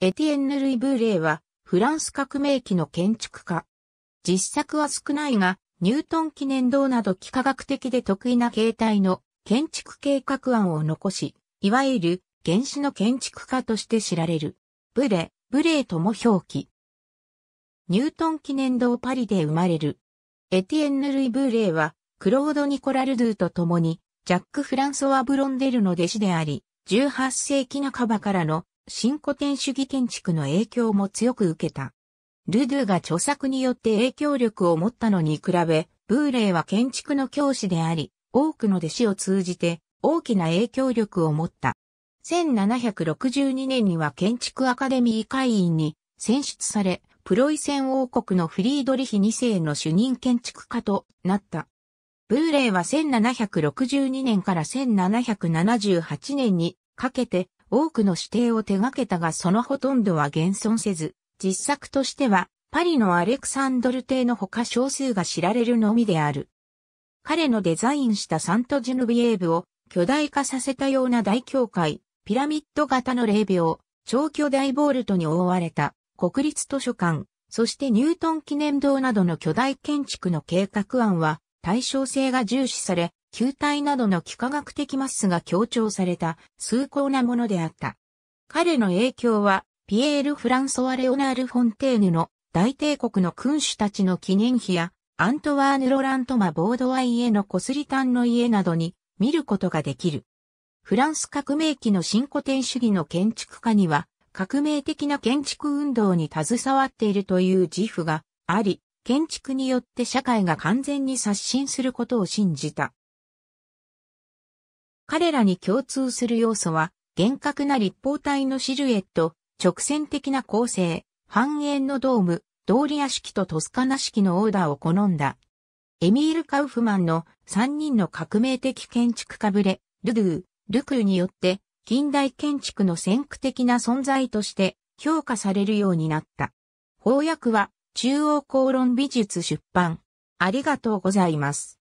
エティエンヌ・ルイ・ブーレイは、フランス革命期の建築家。実作は少ないが、ニュートン記念堂など幾何学的で得意な形態の建築計画案を残し、いわゆる原始の建築家として知られる。ブレ、ブレイとも表記。ニュートン記念堂パリで生まれる。エティエンヌ・ルイ・ブーレイは、クロード・ニコラ・ルドゥと共に、ジャック・フランソワ・ブロンデルの弟子であり、18世紀半ばからの新古典主義建築の影響も強く受けた。ルドゥが著作によって影響力を持ったのに比べ、ブーレイは建築の教師であり、多くの弟子を通じて大きな影響力を持った。1762年には建築アカデミー会員に選出され、プロイセン王国のフリードリヒ2世の主任建築家となった。ブーレイは1762年から1778年にかけて多くの指定を手掛けたがそのほとんどは現存せず、実作としてはパリのアレクサンドル邸の他少数が知られるのみである。彼のデザインしたサントジュヌビエーブを巨大化させたような大教会、ピラミッド型の霊廟、超巨大ボールトに覆われた国立図書館、そしてニュートン記念堂などの巨大建築の計画案は対称性が重視され、球体などの幾何学的マスが強調された崇高なものであった。彼の影響は、ピエール・フランソワ・レオナール・フォンテーヌの大帝国の君主たちの記念碑や、アントワーヌ・ロラントマ・ボードワイへのコスリタンの家などに見ることができる。フランス革命期の新古典主義の建築家には、革命的な建築運動に携わっているという自負があり、建築によって社会が完全に刷新することを信じた。彼らに共通する要素は、厳格な立方体のシルエット、直線的な構成、半円のドーム、道理屋式とトスカナ式のオーダーを好んだ。エミール・カウフマンの3人の革命的建築家ブレ、ルドゥー、ルクーによって、近代建築の先駆的な存在として評価されるようになった。翻訳は中央公論美術出版。ありがとうございます。